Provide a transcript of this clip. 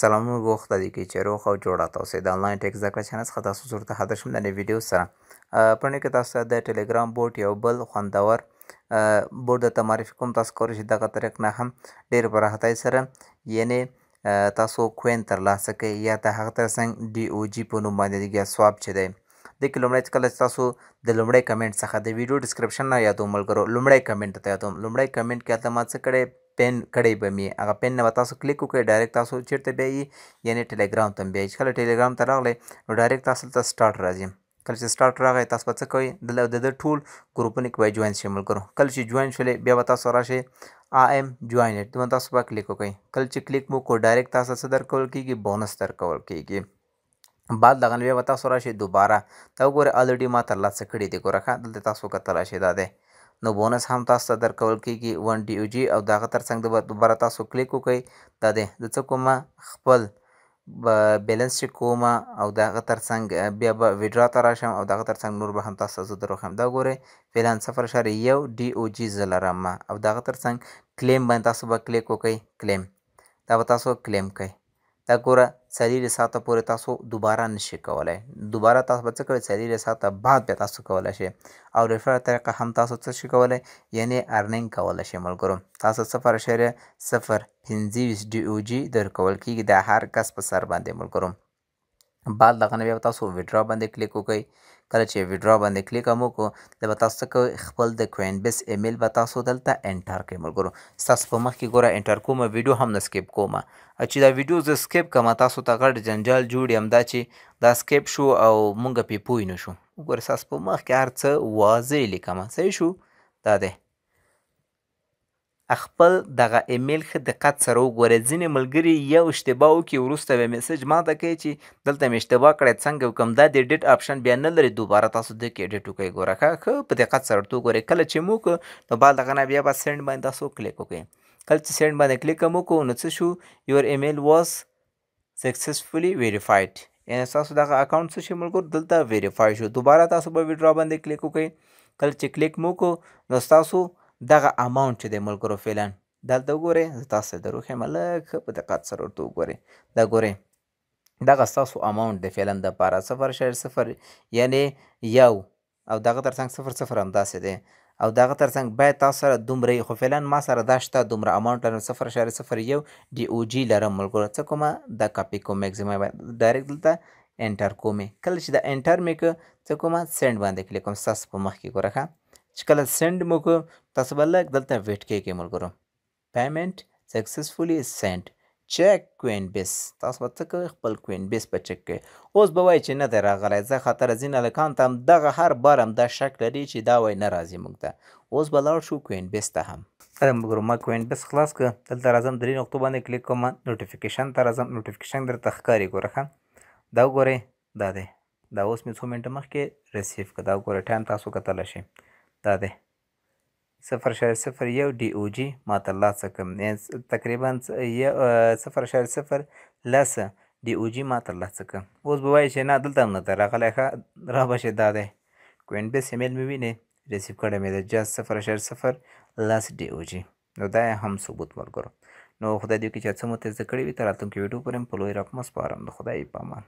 سلامونه ګوښ د کې چې روغ او جوړ تاسو د انلاین ټیک زده کړې چینل څخه تاسو سره ته حاضر شوم د ویډیو سره پرني کې تاسو د ټلګرام بوت یو بل خوندور بوت د تعریف کوم تاسو کولی شئ دغه طریق نه هم ډیر براحتۍ سره یعنی تاسو کوین تر لاسه کوي یا د هغه تر څنګ ډي او جی په نوم باندې د سواب چي دی د کلمړی کله تاسو د لومړی کمنټ څخه د ویډیو ډسکرپشن نه یادوم ملګرو لومړی کمنټ ته یادوم لومړی کمنټ کې تاسو ما څه کړئ پین کړی به می هغه پین نه تاسو کلیک وکړئ ډایرکټ تاسو چیرته بیایي یعنی ټیلیګرام ته بیایي چې کله ټیلیګرام ته راغلی نو ډایرکټ تاسو ته سٹارټ راځي کله چې سٹارټ راغی تاسو به څه کوئ دلته د ده ټول ګروپونه کې به جوین شامل کړو کله چې جوین شولې بیا به تاسو راشئ آی ایم جوینډ دوه تاسو به کلیک وکړئ کله چې کلیک مو کو ډایرکټ تاسو څه درکول کیږي بونس درکول کیږي بعد دغه بیا به تاسو راشئ دوباره دا وګورئ الریډي ما ترلاسه کړي دي ګوره ښه دلته تاسو کتلی شئ دا دی نو بونس هم تاسو ته درکول کیږي ون ډي او جي او دغه ترڅنګ د بره تاسو کلیک وکئ دا دی د څه کومه خپل بیلنس چې کومه او د هغه ترڅنګ بیا به ویډرا ته راشم او د هغه ترڅنګ نور به هم تاسو ته زه دروښیم دا ګورئ فعلان صفر اشاریه یو ډي او جي زه لرم او د هغه ترڅنګ کلیم باندې تاسو به کلیک وکئ کلیم دا به تاسو کلیم کئ دا ګوره څلېرې ساعته پورې تاسو دوباره نشئ کولی دوباره تاسو به څه کوئ څلېرې ساعته بعد بیا تاسو کولی شئ او ریفر طریقه هم تاسو څه شئ کولی یعنې ارنینګ کولی شئ ملګرو تاسو صفر اعشاریه صفر پنځه ویشت ډي او جي درکول کېږي دا هر کس په سر باندې ملګرو بعد دغه نه بیا تاسو وډرا باندې کلیک وکړئ کله چې وډرا باندې کلیک هم وکړو د تاسو خپل د کوین بیس ایمیل به تاسو دلته انټر کړئ ملګرو ستاسو په مخ کې ګوره انټر کومه ویډیو هم نه سکیپ کومه چې دا ویډیو زه سکیپ کوم تاسو ته غټ جنجال جوړ یم دا چې دا سکیپ شو او مونږ پې پوه نه شو وګوره ستاسو په مخ کې هر څه واضح لیکم صحیح شو دا دی خپل دغه ایمیل ښه دقت سره وګوره ځینې ملګري یو اشتباه وکړي وروسته بیا میسج ماته کوي چې دلته مې اشتباه کړی څنګه وکړم دا د ایډیټ آپشن بیا نه لري دوباره تاسو دې کې ایډیټ وکړئ ګوره ښه په دقت سره ورته وګورئ کله چې مو وکړو نو بعد هغه نه بیا به سینډ باندې تاسو کلیک وکړئ کله چې سینډ باندې کلیک هم وکړو نو څه شو یور ایمیل واز سکسسفلی ویریفاید یعنی تاسو دغه اکاؤنټ څه شي ملګرو دلته ویریفای شو دوباره تاسو به ویډرا باندې کلیک وکړئ کله چې کلیک مو کو نو ستاسو دغه اماونټ چې د ملګرو فعلا دلته وګورئ زه تاسو ته دروښیم لږ ښه په دقت سره ورته وګورئ دا ګورئ دغه ستاسو اماونټ د فعلا دپاره صفر شیر صفر یعنې یو او دغه تر څنګ صفر صفر همداسې دی او دغه تر څنګ باید تاسو سره دومره خو فعلا ما سره دا شته دومره اماونټ لرم صفر شیر صفر یو ډي او جي لرم ملګرو څه کومه د کاپي کوم مګزیمه ډایرکټ دلته انټر کومې کله چې دا انټر مې که څه کومه سینډ باندې کلیک کوم ستاسو په مخکې ګوره ښه چې کله سند مو کو تاسو بل دلته ویټ کې کې ملګرو پیمنت سکسسفولی سند چک کوین بیس تاسو به څه خپل کوین بیس په چک کې اوس به وایي چې نه دی راغلی ځکه خاطر ځینې هلکان ته هم دغه هر بار هم دا شک لري چې دا وایي نه راځي موږ ته اوس به لاړ شو کوین بیس ته هم اره مګرو ما کوین بیس خلاص کړه دلته راځم درې نقطو باندې کلیک کوم نوټیفیکیشن ته راځم نوټیفیکیشن درته ښکاري ګوره دا وګورئ دا دی دا اوس مې څو منټه مخکې ریسیف کړه دا وګوره ټایم تاسو کتلی شئ دا دی صفر شار صفر یو ډي او جي ماته لا څه کم تقریبا صفر شار صفر لس ډي او جي ماته لا څه کم اوس به وایي چې نه دلته هم نهته راغلی ښه را به شي دا دی کوین بیس ایمیل مې وینې ریسیو کړی مې د جاز صفر شار صفر لس ډي او جي نو دا هم ثبوت ملګرو نو خدای دې وکړي چې هر څه مو ته زده کړي وي تر راتلونکي ویډیو پورې هم په لوی رقم سپارم د خدای په امان